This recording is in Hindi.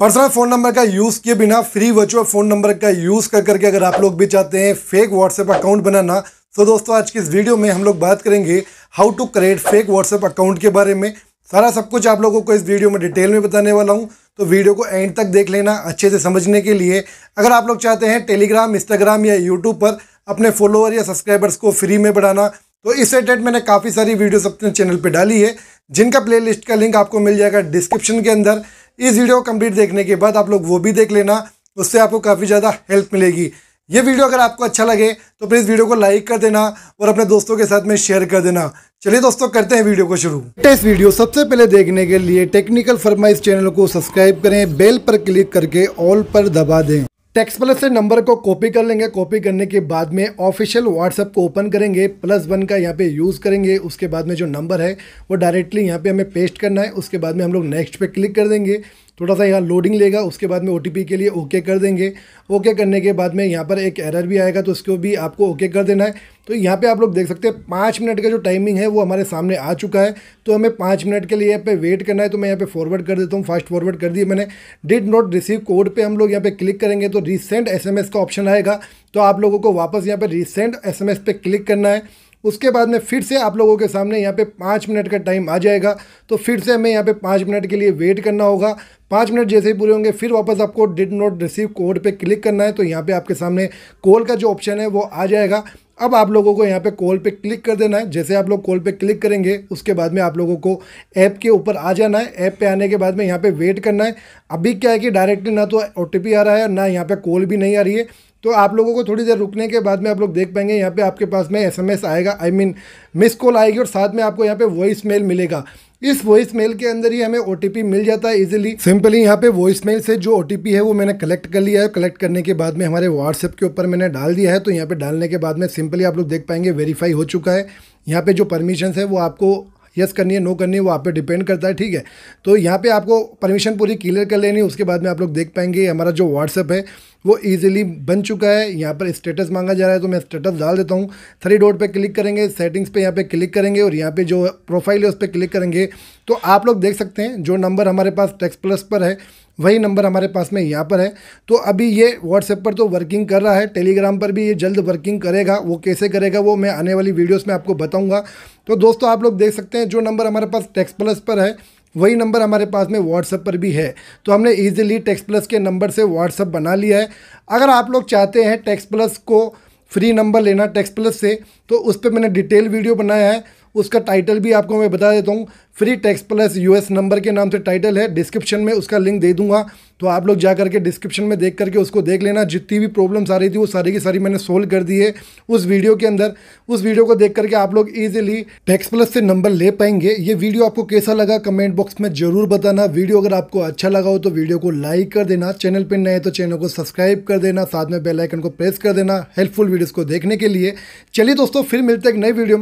पर्सनल फोन नंबर का यूज किए बिना फ्री वर्चुअल फोन नंबर का यूज कर करके अगर आप लोग भी चाहते हैं फेक व्हाट्सएप अकाउंट बनाना तो दोस्तों आज की इस वीडियो में हम लोग बात करेंगे how to create fake WhatsApp account के बारे में सारा सब कुछ आप लोगों को इस वीडियो में डिटेल में बताने वाला हूँ तो वीडियो को एंड तक देख लेना अच्छे से समझने के लिए अगर आप लोग चाहते हैं टेलीग्राम इंस्टाग्राम या यूट्यूब पर अपने फॉलोअर या सब्सक्राइबर्स को फ्री में बढ़ाना तो इस रिलेटेड मैंने काफ़ी सारी वीडियोस अपने चैनल पर डाली है जिनका प्लेलिस्ट का लिंक आपको मिल जाएगा डिस्क्रिप्शन के अंदर इस वीडियो को कंप्लीट देखने के बाद आप लोग वो भी देख लेना उससे आपको काफ़ी ज़्यादा हेल्प मिलेगी ये वीडियो अगर आपको अच्छा लगे तो प्लीज़ वीडियो को लाइक कर देना और अपने दोस्तों के साथ में शेयर कर देना चलिए दोस्तों करते हैं वीडियो को शुरू इस वीडियो सबसे पहले देखने के लिए टेक्निकल फरमा इस चैनल को सब्सक्राइब करें बेल पर क्लिक करके ऑल पर दबा दें टेक्स्ट प्लस से नंबर को कॉपी कर लेंगे कॉपी करने के बाद में ऑफिशियल व्हाट्सअप को ओपन करेंगे प्लस वन का यहाँ पे यूज़ करेंगे उसके बाद में जो नंबर है वो डायरेक्टली यहाँ पे हमें पेस्ट करना है उसके बाद में हम लोग नेक्स्ट पे क्लिक कर देंगे थोड़ा सा यहाँ लोडिंग लेगा उसके बाद में ओ के लिए ओके कर देंगे ओके करने के बाद में यहाँ पर एक एरर भी आएगा तो उसको भी आपको ओके कर देना है तो यहाँ पे आप लोग देख सकते हैं पाँच मिनट का जो टाइमिंग है वो हमारे सामने आ चुका है तो हमें पाँच मिनट के लिए यहाँ पे वेट करना है तो मैं यहाँ पे फॉरवर्ड कर देता हूँ फास्ट फॉरवर्ड कर दिए मैंने डिड नॉट रिसीव कोड पे हम लोग यहाँ पे क्लिक करेंगे तो रिसेंट एस का ऑप्शन आएगा तो आप लोगों को वापस यहाँ पर रिसेंट एस एम पे क्लिक करना है उसके बाद में फिर से आप लोगों के सामने यहाँ पे पाँच मिनट का टाइम आ जाएगा तो फिर से हमें यहाँ पे पाँच मिनट के लिए वेट करना होगा पाँच मिनट जैसे ही पूरे होंगे फिर वापस आपको डिड नॉट रिसीव कोड पे क्लिक करना है तो यहाँ पे आपके सामने कॉल का जो ऑप्शन है वो आ जाएगा अब आप लोगों को यहाँ पे कॉल पे क्लिक कर देना है जैसे आप लोग कॉल पे क्लिक करेंगे उसके बाद में आप लोगों को ऐप के ऊपर आ जाना है ऐप पे आने के बाद में यहाँ पे वेट करना है अभी क्या है कि डायरेक्टली ना तो ओ आ रहा है ना यहाँ पे कॉल भी नहीं आ रही है तो आप लोगों को थोड़ी देर रुकने के बाद में आप लोग देख पाएंगे यहाँ पर आपके पास में एस आएगा आई मीन मिस कॉल आएगी और साथ में आपको यहाँ पर वॉइस मेल मिलेगा इस वॉइस मेल के अंदर ही हमें ओटीपी मिल जाता है इजिली सिंपली यहाँ पे वॉइस मेल से जो ओटीपी है वो मैंने कलेक्ट कर लिया है कलेक्ट करने के बाद में हमारे व्हाट्सएप के ऊपर मैंने डाल दिया है तो यहाँ पे डालने के बाद में सिंपली आप लोग देख पाएंगे वेरीफाई हो चुका है यहाँ पे जो परमिशन है वो आपको यस करनी है नो करनी है वो आप पे डिपेंड करता है ठीक है तो यहाँ पे आपको परमिशन पूरी क्लियर कर लेनी है उसके बाद में आप लोग देख पाएंगे हमारा जो व्हाट्सअप है वो ईजिली बन चुका है यहाँ पर स्टेटस मांगा जा रहा है तो मैं स्टेटस डाल देता हूँ थ्री डॉट पे क्लिक करेंगे सेटिंग्स पे यहाँ पे क्लिक करेंगे और यहाँ पे जो प्रोफाइल है उस पर क्लिक करेंगे तो आप लोग देख सकते हैं जो नंबर हमारे पास टेक्स प्लस पर है वही नंबर हमारे पास में यहाँ पर है तो अभी ये व्हाट्सएप पर तो वर्किंग कर रहा है टेलीग्राम पर भी ये जल्द वर्किंग करेगा वो कैसे करेगा वो मैं आने वाली वीडियोस में आपको बताऊँगा तो दोस्तों आप लोग देख सकते हैं जो नंबर हमारे पास टेक्स प्लस पर है वही नंबर हमारे पास में व्हाट्सएप पर भी है तो हमने ईजिली टैक्स प्लस के नंबर से व्हाट्सअप बना लिया है अगर आप लोग चाहते हैं टैक्स प्लस को फ्री नंबर लेना टैक्स प्लस से तो उस पर मैंने डिटेल वीडियो बनाया है उसका टाइटल भी आपको मैं बता देता हूँ free Text Plus US number के नाम से टाइटल है डिस्क्रिप्शन में उसका लिंक दे दूंगा तो आप लोग जा करके डिस्क्रिप्शन में देख करके उसको देख लेना जितनी भी प्रॉब्लम्स आ रही थी वो सारी की सारी मैंने सोल्व कर दी है उस वीडियो के अंदर उस वीडियो को देख करके आप लोग ईजिली टैक्स प्लस से नंबर ले पाएंगे ये वीडियो आपको कैसा लगा कमेंट बॉक्स में जरूर बताना वीडियो अगर आपको अच्छा लगा हो तो वीडियो को लाइक कर देना चैनल पर नए तो चैनल को सब्सक्राइब कर देना साथ में बेलाइकन को प्रेस कर देना हेल्पफुल वीडियोज़ को देखने के लिए चलिए दोस्तों फिर मिलते हैं एक नई वीडियो